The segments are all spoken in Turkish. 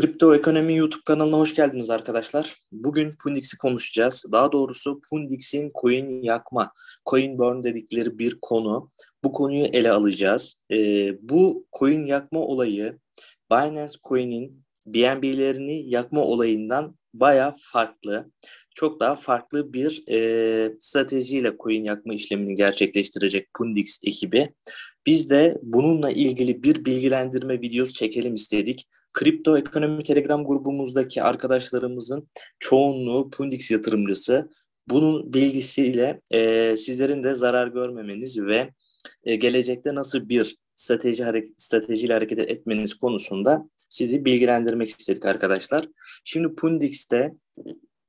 Kripto Ekonomi YouTube kanalına hoş geldiniz arkadaşlar. Bugün Pundix'i konuşacağız. Daha doğrusu Pundix'in coin yakma, coin burn dedikleri bir konu. Bu konuyu ele alacağız. Ee, bu coin yakma olayı Binance Coin'in BNB'lerini yakma olayından baya farklı. Çok daha farklı bir e, stratejiyle coin yakma işlemini gerçekleştirecek Pundix ekibi. Biz de bununla ilgili bir bilgilendirme videosu çekelim istedik. Kripto Ekonomi Telegram grubumuzdaki arkadaşlarımızın çoğunluğu Pundix yatırımcısı. Bunun bilgisiyle e, sizlerin de zarar görmemeniz ve e, gelecekte nasıl bir strateji hareket, stratejiyle hareket etmeniz konusunda sizi bilgilendirmek istedik arkadaşlar. Şimdi Pundix'te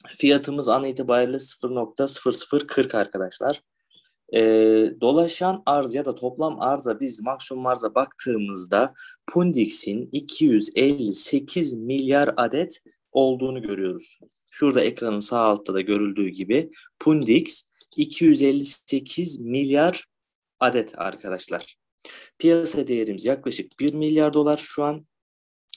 fiyatımız an itibariyle 0.0040 arkadaşlar. E, dolaşan arz ya da toplam arza biz maksimum arza baktığımızda Pundix'in 258 milyar adet olduğunu görüyoruz. Şurada ekranın sağ altta da görüldüğü gibi Pundix 258 milyar adet arkadaşlar. Piyasa değerimiz yaklaşık 1 milyar dolar şu an.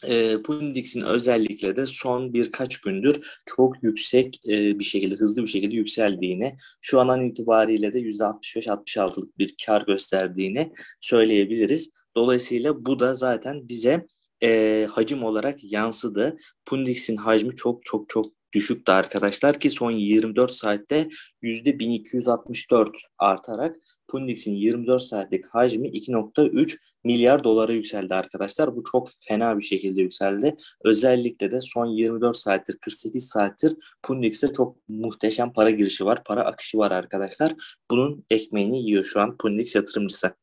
E, Pundix'in özellikle de son birkaç gündür çok yüksek e, bir şekilde, hızlı bir şekilde yükseldiğini, şu an itibariyle de %65-66'lık bir kar gösterdiğini söyleyebiliriz. Dolayısıyla bu da zaten bize e, hacim olarak yansıdı. Pundix'in hacmi çok çok çok düşüktü arkadaşlar ki son 24 saatte %1264 artarak Pundix'in 24 saatlik hacmi 2.3 milyar dolara yükseldi arkadaşlar. Bu çok fena bir şekilde yükseldi. Özellikle de son 24 saattir 48 saattir Pundix'e çok muhteşem para girişi var. Para akışı var arkadaşlar. Bunun ekmeğini yiyor şu an Pundix yatırımcısı.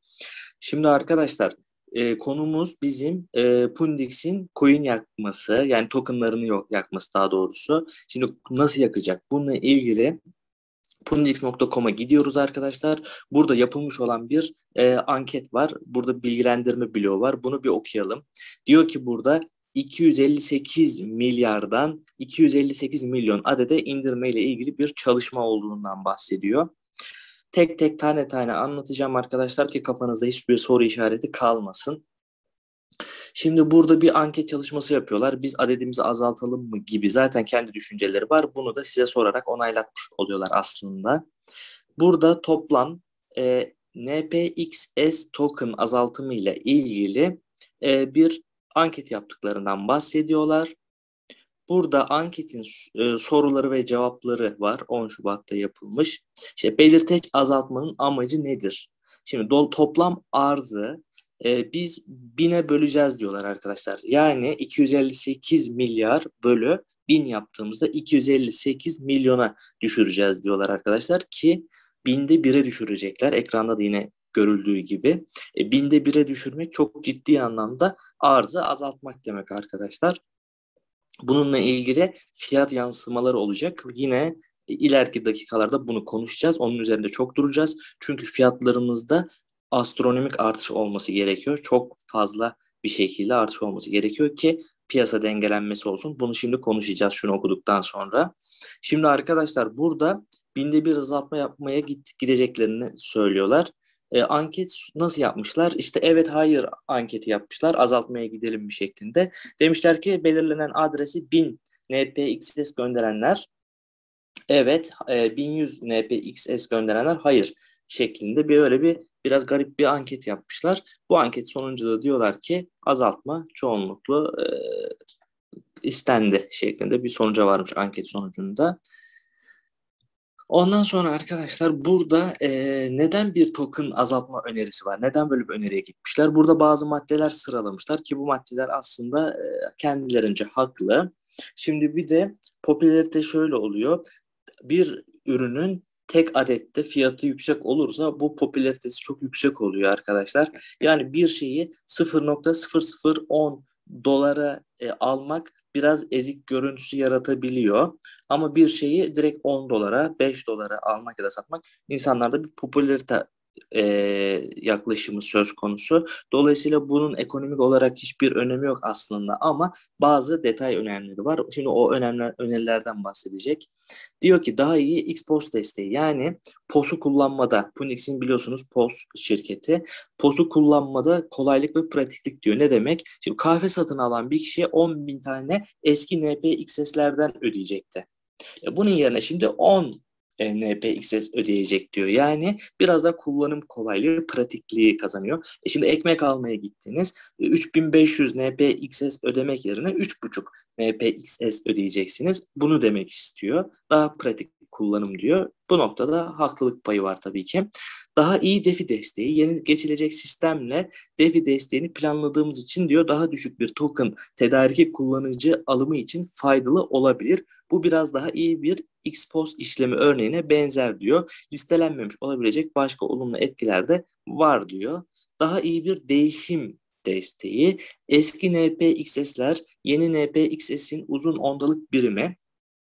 Şimdi arkadaşlar e, konumuz bizim e, Pundix'in coin yakması yani tokenlarını yok, yakması daha doğrusu. Şimdi nasıl yakacak? Bununla ilgili pundix.com'a gidiyoruz arkadaşlar. Burada yapılmış olan bir e, anket var. Burada bilgilendirme bloğu var. Bunu bir okuyalım. Diyor ki burada 258 milyardan 258 milyon adede indirme ile ilgili bir çalışma olduğundan bahsediyor. Tek tek tane tane anlatacağım arkadaşlar ki kafanızda hiçbir soru işareti kalmasın. Şimdi burada bir anket çalışması yapıyorlar. Biz adedimizi azaltalım mı gibi zaten kendi düşünceleri var. Bunu da size sorarak onaylatmış oluyorlar aslında. Burada toplam e, NPXS token azaltımı ile ilgili e, bir anket yaptıklarından bahsediyorlar. Burada anketin e, soruları ve cevapları var. 10 Şubat'ta yapılmış. İşte belirteç azaltmanın amacı nedir? Şimdi do, toplam arzı e, biz bine böleceğiz diyorlar arkadaşlar. Yani 258 milyar bölü bin yaptığımızda 258 milyona düşüreceğiz diyorlar arkadaşlar ki binde bire düşürecekler. Ekranda da yine görüldüğü gibi. E, binde bire düşürmek çok ciddi anlamda arzı azaltmak demek arkadaşlar. Bununla ilgili fiyat yansımaları olacak. Yine e, ileriki dakikalarda bunu konuşacağız. Onun üzerinde çok duracağız. Çünkü fiyatlarımızda astronomik artış olması gerekiyor. Çok fazla bir şekilde artış olması gerekiyor ki piyasa dengelenmesi olsun. Bunu şimdi konuşacağız şunu okuduktan sonra. Şimdi arkadaşlar burada binde bir azaltma yapmaya git, gideceklerini söylüyorlar. E, anket nasıl yapmışlar? İşte evet hayır anketi yapmışlar. Azaltmaya gidelim bir şeklinde. Demişler ki belirlenen adresi 1000 NPXS gönderenler evet, e, 1100 NPXS gönderenler hayır şeklinde bir öyle bir biraz garip bir anket yapmışlar. Bu anket sonucu da diyorlar ki azaltma çoğunluklu e, istendi şeklinde bir sonuca varmış anket sonucunda. Ondan sonra arkadaşlar burada e, neden bir token azaltma önerisi var? Neden böyle bir öneriye gitmişler? Burada bazı maddeler sıralamışlar ki bu maddeler aslında e, kendilerince haklı. Şimdi bir de popülarite şöyle oluyor. Bir ürünün tek adette fiyatı yüksek olursa bu popülaritesi çok yüksek oluyor arkadaşlar. Yani bir şeyi 0.0010 dolara e, almak biraz ezik görüntüsü yaratabiliyor. Ama bir şeyi direkt 10 dolara, 5 dolara almak ya da satmak insanlarda bir popülarite e, yaklaşımı söz konusu. Dolayısıyla bunun ekonomik olarak hiçbir önemi yok aslında ama bazı detay önemleri var. Şimdi o önemler, önerilerden bahsedecek. Diyor ki daha iyi x desteği yani POS'u kullanmada, Punix'in biliyorsunuz POS şirketi, POS'u kullanmada kolaylık ve pratiklik diyor. Ne demek? Şimdi kahve satın alan bir kişi 10 bin tane eski NPXS'lerden ödeyecekti. E, bunun yerine şimdi 10 NPXS ödeyecek diyor. Yani biraz da kullanım kolaylığı, pratikliği kazanıyor. E şimdi ekmek almaya gittiniz. 3500 e, NPXS ödemek yerine 3,5 NPXS ödeyeceksiniz. Bunu demek istiyor. Daha pratik kullanım diyor. Bu noktada haklılık payı var tabii ki. Daha iyi defi desteği, yeni geçilecek sistemle defi desteğini planladığımız için diyor daha düşük bir token tedariki kullanıcı alımı için faydalı olabilir. Bu biraz daha iyi bir expose işlemi örneğine benzer diyor. Listelenmemiş olabilecek başka olumlu etkiler de var diyor. Daha iyi bir değişim desteği. Eski NPXS'ler yeni NPXS'in uzun ondalık birimi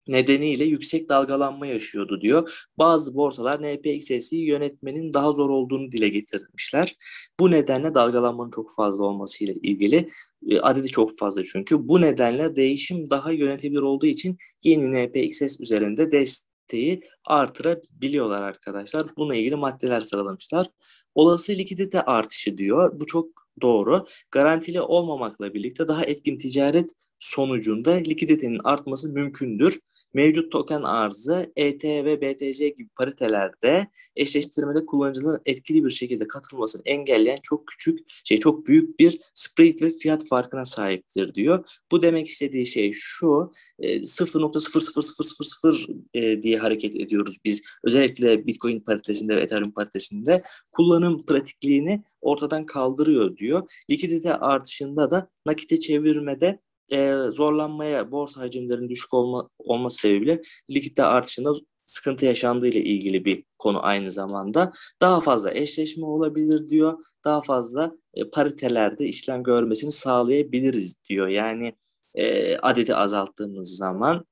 nedeniyle yüksek dalgalanma yaşıyordu diyor. Bazı borsalar NPXS'yi yönetmenin daha zor olduğunu dile getirmişler. Bu nedenle dalgalanmanın çok fazla olmasıyla ilgili e, adedi çok fazla çünkü. Bu nedenle değişim daha yönetebilir olduğu için yeni NPXS üzerinde desteği artırabiliyorlar arkadaşlar. Bununla ilgili maddeler sıralamışlar. Olası likidite artışı diyor. Bu çok doğru. Garantili olmamakla birlikte daha etkin ticaret sonucunda likiditenin artması mümkündür mevcut token arzı ETH ve BTC gibi paritelerde eşleştirmede kullanıcıların etkili bir şekilde katılmasını engelleyen çok küçük şey çok büyük bir spread ve fiyat farkına sahiptir diyor. Bu demek istediği şey şu 0.00000 e, e, diye hareket ediyoruz biz. Özellikle Bitcoin paritesinde ve Ethereum paritesinde kullanım pratikliğini ortadan kaldırıyor diyor. Likidite artışında da nakite çevirmede e, zorlanmaya borsa hacimlerinin düşük olma, olma sebebiyle likitte artışında sıkıntı yaşandığı ile ilgili bir konu aynı zamanda. Daha fazla eşleşme olabilir diyor. Daha fazla e, paritelerde işlem görmesini sağlayabiliriz diyor. Yani e, adeti azalttığımız zaman.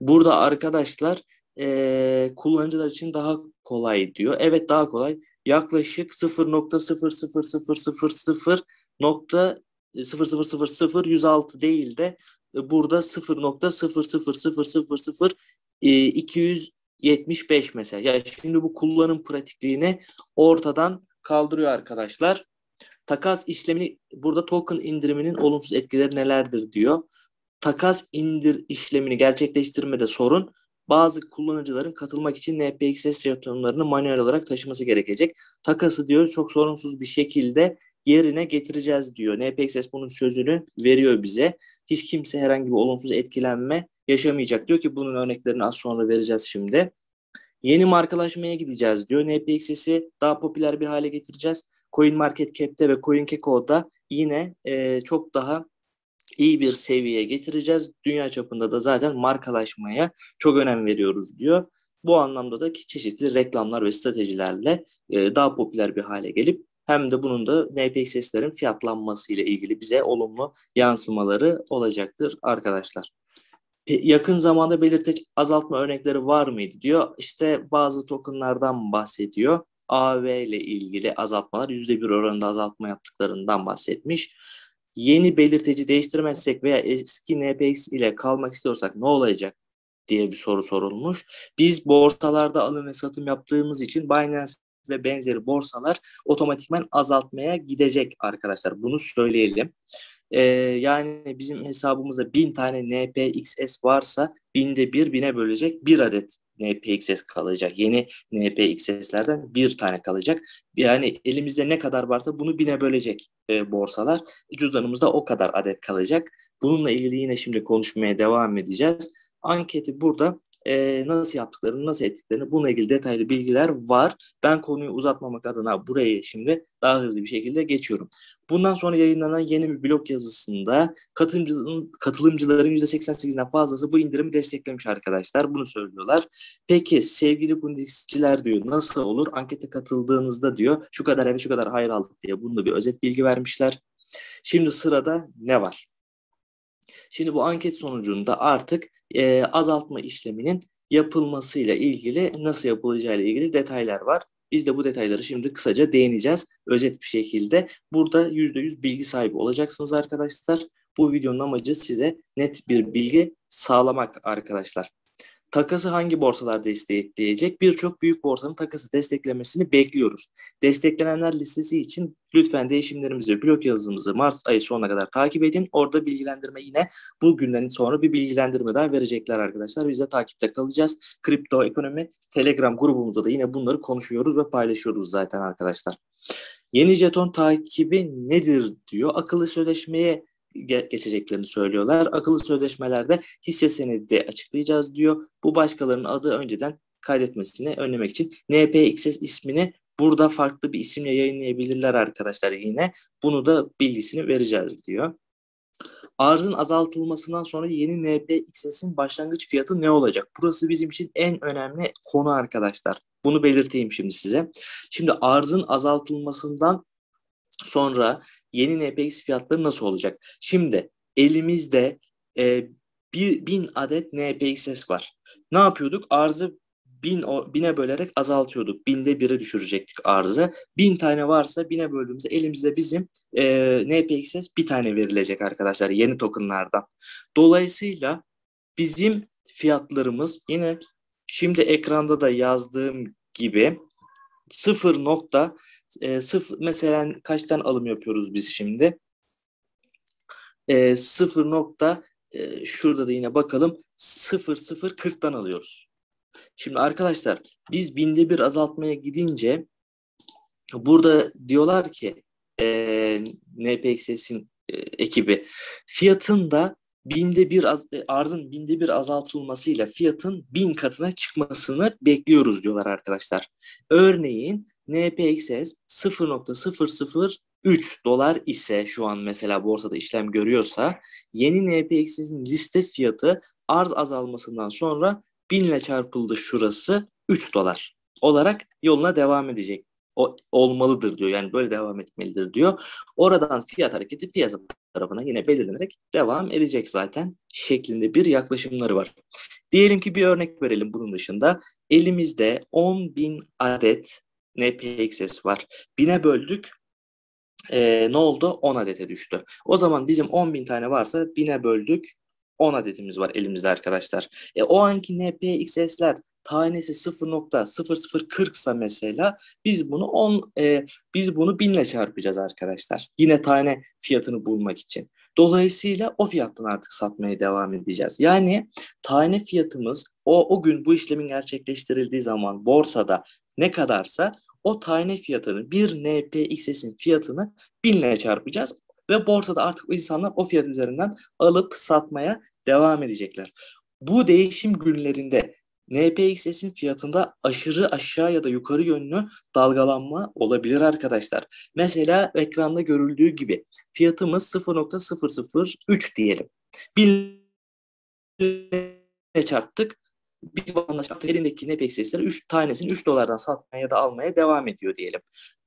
Burada arkadaşlar e, kullanıcılar için daha kolay diyor. Evet daha kolay. Yaklaşık 0.00000 0.000106 e, değil de e, burada 0.0000275 mesela. Yani şimdi bu kullanım pratikliğini ortadan kaldırıyor arkadaşlar. Takas işlemini burada token indiriminin olumsuz etkileri nelerdir diyor. Takas indir işlemini gerçekleştirmede sorun bazı kullanıcıların katılmak için NPXS jetonlarını manuel olarak taşıması gerekecek. Takası diyor çok sorunsuz bir şekilde yerine getireceğiz diyor. NPXS bunun sözünü veriyor bize. Hiç kimse herhangi bir olumsuz etkilenme yaşamayacak diyor ki bunun örneklerini az sonra vereceğiz şimdi. Yeni markalaşmaya gideceğiz diyor. NPXS'i daha popüler bir hale getireceğiz. CoinMarketCap'te ve CoinGecko'da yine e, çok daha iyi bir seviyeye getireceğiz. Dünya çapında da zaten markalaşmaya çok önem veriyoruz diyor. Bu anlamda da ki çeşitli reklamlar ve stratejilerle e, daha popüler bir hale gelip hem de bunun da NPXS'lerin fiyatlanması ile ilgili bize olumlu yansımaları olacaktır arkadaşlar. Yakın zamanda belirteç azaltma örnekleri var mıydı diyor. İşte bazı tokenlardan bahsediyor. AV ile ilgili azaltmalar %1 oranında azaltma yaptıklarından bahsetmiş. Yeni belirteci değiştirmezsek veya eski NPX ile kalmak istiyorsak ne olacak diye bir soru sorulmuş. Biz borsalarda alım ve satım yaptığımız için Binance ve benzeri borsalar otomatikman azaltmaya gidecek arkadaşlar. Bunu söyleyelim. Ee, yani bizim hesabımızda 1000 tane NPXS varsa binde bir bine bölecek bir adet NPXS kalacak. Yeni NPXS'lerden bir tane kalacak. Yani elimizde ne kadar varsa bunu bine bölecek e, borsalar. E, cüzdanımızda o kadar adet kalacak. Bununla ilgili yine şimdi konuşmaya devam edeceğiz. Anketi burada e, nasıl yaptıklarını, nasıl ettiklerini bununla ilgili detaylı bilgiler var. Ben konuyu uzatmamak adına buraya şimdi daha hızlı bir şekilde geçiyorum. Bundan sonra yayınlanan yeni bir blog yazısında katılımcıların, katılımcıların %88'den fazlası bu indirimi desteklemiş arkadaşlar. Bunu söylüyorlar. Peki sevgili kundisçiler diyor nasıl olur? Ankete katıldığınızda diyor şu kadar evet şu kadar hayır aldık diye bunu da bir özet bilgi vermişler. Şimdi sırada ne var? Şimdi bu anket sonucunda artık e, azaltma işleminin yapılmasıyla ilgili nasıl yapılacağıyla ilgili detaylar var. Biz de bu detayları şimdi kısaca değineceğiz özet bir şekilde. Burada %100 bilgi sahibi olacaksınız arkadaşlar. Bu videonun amacı size net bir bilgi sağlamak arkadaşlar takası hangi borsalar destekleyecek? Birçok büyük borsanın takası desteklemesini bekliyoruz. Desteklenenler listesi için lütfen değişimlerimizi, blok yazımızı Mart ayı sonuna kadar takip edin. Orada bilgilendirme yine bugünden sonra bir bilgilendirme daha verecekler arkadaşlar. Biz de takipte kalacağız. Kripto ekonomi Telegram grubumuzda da yine bunları konuşuyoruz ve paylaşıyoruz zaten arkadaşlar. Yeni jeton takibi nedir diyor. Akıllı sözleşmeye ge- geçeceklerini söylüyorlar. Akıllı sözleşmelerde hisse senedi açıklayacağız diyor. Bu başkalarının adı önceden kaydetmesini önlemek için NPXS ismini burada farklı bir isimle yayınlayabilirler arkadaşlar yine. Bunu da bilgisini vereceğiz diyor. Arzın azaltılmasından sonra yeni NPXS'in başlangıç fiyatı ne olacak? Burası bizim için en önemli konu arkadaşlar. Bunu belirteyim şimdi size. Şimdi arzın azaltılmasından Sonra yeni NPX fiyatları nasıl olacak? Şimdi elimizde e, bir, bin adet NPXS var. Ne yapıyorduk? Arzı bin, o, bine bölerek azaltıyorduk. Binde bire düşürecektik arzı. Bin tane varsa bine böldüğümüzde elimizde bizim e, NPXS bir tane verilecek arkadaşlar yeni tokenlardan. Dolayısıyla bizim fiyatlarımız yine şimdi ekranda da yazdığım gibi 0. E, sıfır, mesela kaçtan alım yapıyoruz biz şimdi? E, 0 nokta e, şurada da yine bakalım 0 0 40'tan alıyoruz. Şimdi arkadaşlar biz binde bir azaltmaya gidince burada diyorlar ki e, NPXS'in e, ekibi fiyatın da binde bir az, e, arzın binde bir azaltılmasıyla fiyatın bin katına çıkmasını bekliyoruz diyorlar arkadaşlar. Örneğin NPXS 0.003 dolar ise şu an mesela borsada işlem görüyorsa yeni NPXS'in liste fiyatı arz azalmasından sonra 1000 ile çarpıldı şurası 3 dolar olarak yoluna devam edecek. O, olmalıdır diyor. Yani böyle devam etmelidir diyor. Oradan fiyat hareketi piyasa tarafına yine belirlenerek devam edecek zaten şeklinde bir yaklaşımları var. Diyelim ki bir örnek verelim bunun dışında. Elimizde 10 bin adet ne PXS var. 1000'e böldük. E, ne oldu? 10 adete düştü. O zaman bizim 10.000 tane varsa 1000'e böldük. 10 adetimiz var elimizde arkadaşlar. E, o anki npxs'ler tanesi 0.0040 sa mesela biz bunu 10 e, biz bunu 1000 ile çarpacağız arkadaşlar. Yine tane fiyatını bulmak için. Dolayısıyla o fiyattan artık satmaya devam edeceğiz. Yani tane fiyatımız o, o gün bu işlemin gerçekleştirildiği zaman borsada ne kadarsa o tane fiyatını bir NPXS'in fiyatını 1000 ile çarpacağız. Ve borsada artık insanlar o fiyat üzerinden alıp satmaya devam edecekler. Bu değişim günlerinde NPXS'in fiyatında aşırı aşağı ya da yukarı yönlü dalgalanma olabilir arkadaşlar. Mesela ekranda görüldüğü gibi fiyatımız 0.003 diyelim. 1 ile çarptık bir vatandaş elindeki Nepex hissleri 3 tanesini 3 dolardan satmaya ya da almaya devam ediyor diyelim.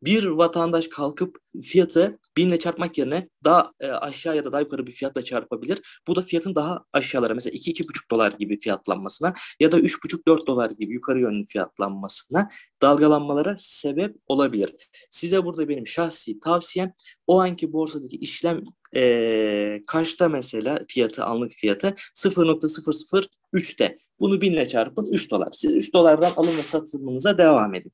Bir vatandaş kalkıp fiyatı 1000 ile çarpmak yerine daha e, aşağı ya da daha yukarı bir fiyatla çarpabilir. Bu da fiyatın daha aşağılara mesela 2-2,5 dolar gibi fiyatlanmasına ya da 3,5-4 dolar gibi yukarı yönlü fiyatlanmasına dalgalanmalara sebep olabilir. Size burada benim şahsi tavsiyem o anki borsadaki işlem e, kaçta mesela fiyatı anlık fiyatı 0.003'te bunu binle çarpın 3 dolar. Siz 3 dolardan alın ve satımınıza devam edin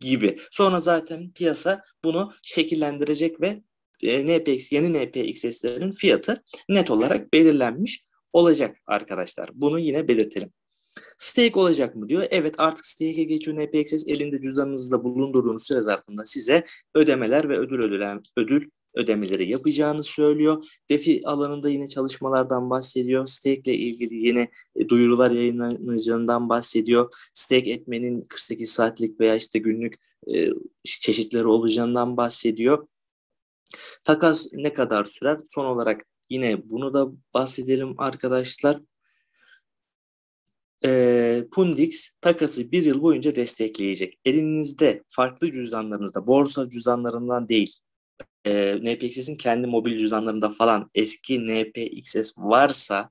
gibi. Sonra zaten piyasa bunu şekillendirecek ve e, NPX, yeni NPXS'lerin fiyatı net olarak belirlenmiş olacak arkadaşlar. Bunu yine belirtelim. Stake olacak mı diyor. Evet artık stake'e geçiyor. NPXS elinde cüzdanınızda bulundurduğunuz süre zarfında size ödemeler ve ödül ödülen, ödül ödemeleri yapacağını söylüyor. DeFi alanında yine çalışmalardan bahsediyor. Stake ile ilgili yine duyurular yayınlanacağından bahsediyor. Stake etmenin 48 saatlik veya işte günlük e, çeşitleri olacağından bahsediyor. Takas ne kadar sürer? Son olarak yine bunu da bahsedelim arkadaşlar. E, Pundix takası bir yıl boyunca destekleyecek. Elinizde farklı cüzdanlarınızda, borsa cüzdanlarından değil, e, NPXS'in kendi mobil cüzdanlarında falan eski NPXS varsa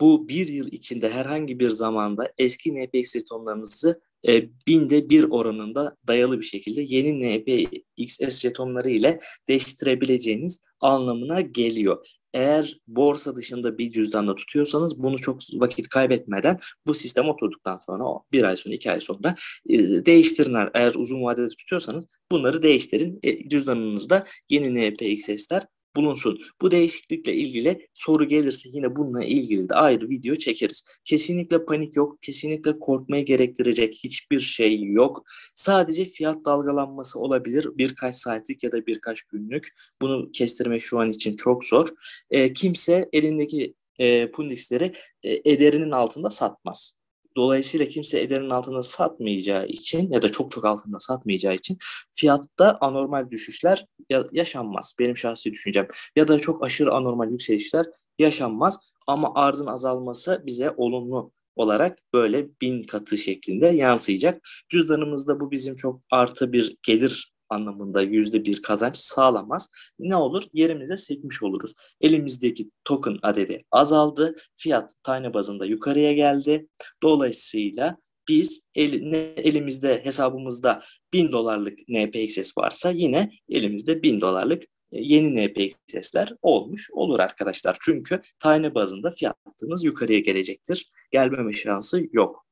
bu bir yıl içinde herhangi bir zamanda eski Npxs jetonlarınızı e, binde bir oranında dayalı bir şekilde yeni NPXS jetonları ile değiştirebileceğiniz anlamına geliyor eğer borsa dışında bir cüzdanla tutuyorsanız bunu çok vakit kaybetmeden bu sistem oturduktan sonra bir ay sonra iki ay sonra e, değiştirinler. Eğer uzun vadede tutuyorsanız bunları değiştirin. E, cüzdanınızda yeni NPXS'ler bulunsun. Bu değişiklikle ilgili soru gelirse yine bununla ilgili de ayrı video çekeriz. Kesinlikle panik yok, kesinlikle korkmaya gerektirecek hiçbir şey yok. Sadece fiyat dalgalanması olabilir birkaç saatlik ya da birkaç günlük. Bunu kestirmek şu an için çok zor. E, kimse elindeki e, Pundix'leri e, ederinin altında satmaz. Dolayısıyla kimse ederin altında satmayacağı için ya da çok çok altında satmayacağı için fiyatta anormal düşüşler yaşanmaz. Benim şahsi düşüncem. Ya da çok aşırı anormal yükselişler yaşanmaz. Ama arzın azalması bize olumlu olarak böyle bin katı şeklinde yansıyacak. Cüzdanımızda bu bizim çok artı bir gelir anlamında yüzde bir kazanç sağlamaz. Ne olur? Yerimize sekmiş oluruz. Elimizdeki token adedi azaldı. Fiyat tane bazında yukarıya geldi. Dolayısıyla biz el, ne, elimizde hesabımızda 1000 dolarlık NPXS varsa yine elimizde 1000 dolarlık e, yeni NPXS'ler olmuş olur arkadaşlar. Çünkü tane bazında fiyatımız yukarıya gelecektir. Gelmeme şansı yok.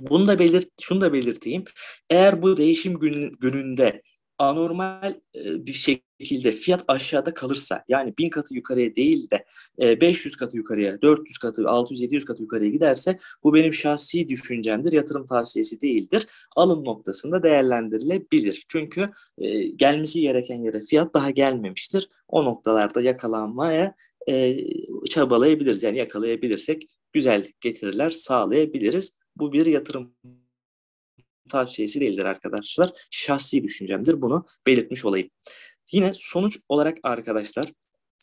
Bunu da belirt, şunu da belirteyim. Eğer bu değişim gün, gününde anormal e, bir şekilde fiyat aşağıda kalırsa yani bin katı yukarıya değil de 500 e, katı yukarıya, 400 katı, 600, 700 katı yukarıya giderse bu benim şahsi düşüncemdir, yatırım tavsiyesi değildir. Alım noktasında değerlendirilebilir. Çünkü e, gelmesi gereken yere fiyat daha gelmemiştir. O noktalarda yakalanmaya çabalayabiliriz. Yani yakalayabilirsek güzel getiriler sağlayabiliriz. Bu bir yatırım tavsiyesi değildir arkadaşlar. Şahsi düşüncemdir. Bunu belirtmiş olayım. Yine sonuç olarak arkadaşlar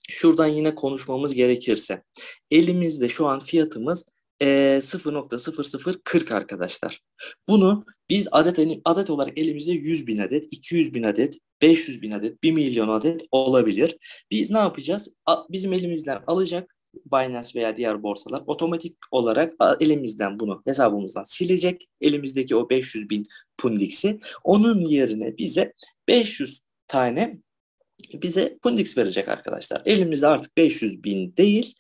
şuradan yine konuşmamız gerekirse elimizde şu an fiyatımız e, 0.0040 arkadaşlar. Bunu biz adet adet olarak elimizde 100 bin adet, 200 bin adet, 500 bin adet, 1 milyon adet olabilir. Biz ne yapacağız? Bizim elimizden alacak Binance veya diğer borsalar otomatik olarak elimizden bunu hesabımızdan silecek. Elimizdeki o 500 bin pundiksi onun yerine bize 500 tane bize Pundix verecek arkadaşlar. Elimizde artık 500 bin değil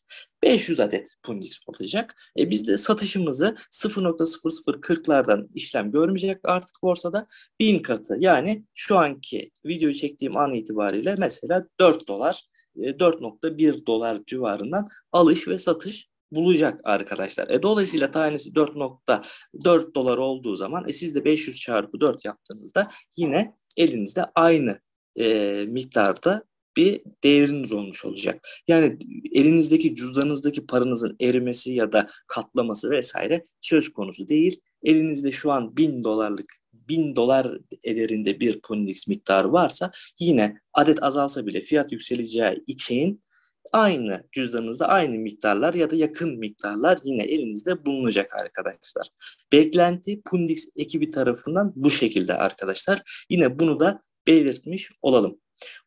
500 adet Pundix olacak. E biz de satışımızı 0.0040'lardan işlem görmeyecek artık borsada 1000 katı. Yani şu anki video çektiğim an itibariyle mesela 4 dolar 4.1 e, dolar civarından alış ve satış bulacak arkadaşlar. E dolayısıyla tanesi 4.4 dolar olduğu zaman e siz de 500 çarpı 4 yaptığınızda yine elinizde aynı e, miktarda bir değeriniz olmuş olacak. Yani elinizdeki cüzdanınızdaki paranızın erimesi ya da katlaması vesaire söz konusu değil. Elinizde şu an 1000 dolarlık 1000 dolar ederinde bir Ponyx miktarı varsa yine adet azalsa bile fiyat yükseleceği için aynı cüzdanınızda aynı miktarlar ya da yakın miktarlar yine elinizde bulunacak arkadaşlar. Beklenti Pundix ekibi tarafından bu şekilde arkadaşlar. Yine bunu da belirtmiş olalım.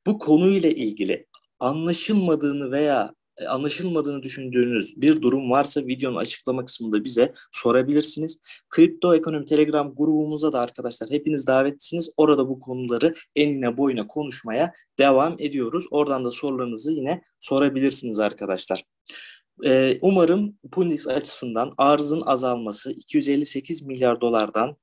Bu konuyla ilgili anlaşılmadığını veya e, anlaşılmadığını düşündüğünüz bir durum varsa videonun açıklama kısmında bize sorabilirsiniz. Kripto Ekonomi Telegram grubumuza da arkadaşlar hepiniz davetlisiniz. Orada bu konuları enine boyuna konuşmaya devam ediyoruz. Oradan da sorularınızı yine sorabilirsiniz arkadaşlar. E, umarım Pundix açısından arzın azalması 258 milyar dolardan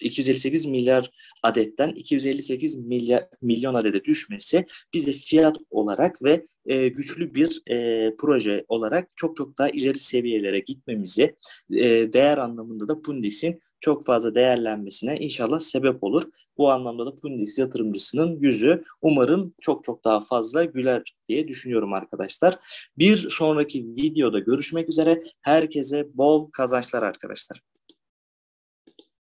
258 milyar adetten 258 milyar, milyon adede düşmesi bize fiyat olarak ve e, güçlü bir e, proje olarak çok çok daha ileri seviyelere gitmemizi e, değer anlamında da Pundix'in çok fazla değerlenmesine inşallah sebep olur. Bu anlamda da Pundix yatırımcısının yüzü umarım çok çok daha fazla güler diye düşünüyorum arkadaşlar. Bir sonraki videoda görüşmek üzere. Herkese bol kazançlar arkadaşlar.